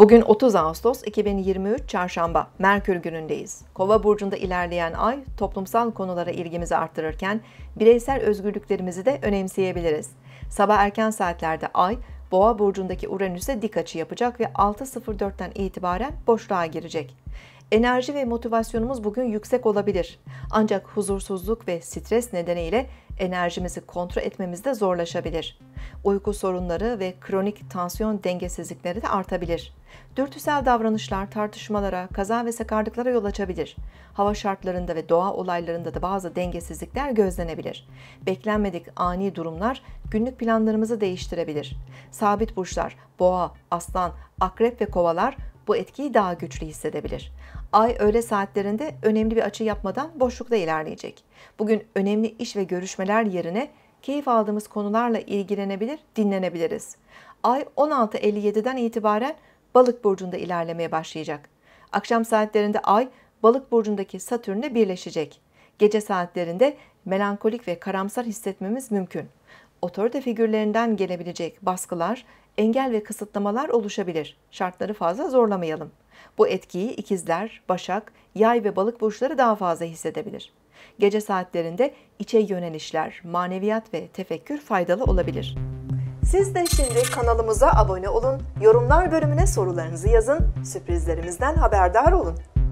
Bugün 30 Ağustos 2023 Çarşamba, Merkür günündeyiz. Kova burcunda ilerleyen ay toplumsal konulara ilgimizi arttırırken bireysel özgürlüklerimizi de önemseyebiliriz. Sabah erken saatlerde ay Boğa burcundaki Uranüs'e dik açı yapacak ve 6.04'ten itibaren boşluğa girecek. Enerji ve motivasyonumuz bugün yüksek olabilir. Ancak huzursuzluk ve stres nedeniyle enerjimizi kontrol etmemiz de zorlaşabilir. Uyku sorunları ve kronik tansiyon dengesizlikleri de artabilir. Dürtüsel davranışlar tartışmalara, kaza ve sakarlıklara yol açabilir. Hava şartlarında ve doğa olaylarında da bazı dengesizlikler gözlenebilir. Beklenmedik ani durumlar günlük planlarımızı değiştirebilir. Sabit burçlar, boğa, aslan, akrep ve kovalar bu etkiyi daha güçlü hissedebilir. Ay öğle saatlerinde önemli bir açı yapmadan boşlukta ilerleyecek. Bugün önemli iş ve görüşmeler yerine keyif aldığımız konularla ilgilenebilir, dinlenebiliriz. Ay 16.57'den itibaren Balık burcunda ilerlemeye başlayacak. Akşam saatlerinde Ay Balık burcundaki Satürn'le birleşecek. Gece saatlerinde melankolik ve karamsar hissetmemiz mümkün. Otorite figürlerinden gelebilecek baskılar, engel ve kısıtlamalar oluşabilir. Şartları fazla zorlamayalım. Bu etkiyi ikizler, başak, yay ve balık burçları daha fazla hissedebilir. Gece saatlerinde içe yönelişler, maneviyat ve tefekkür faydalı olabilir. Siz de şimdi kanalımıza abone olun, yorumlar bölümüne sorularınızı yazın, sürprizlerimizden haberdar olun.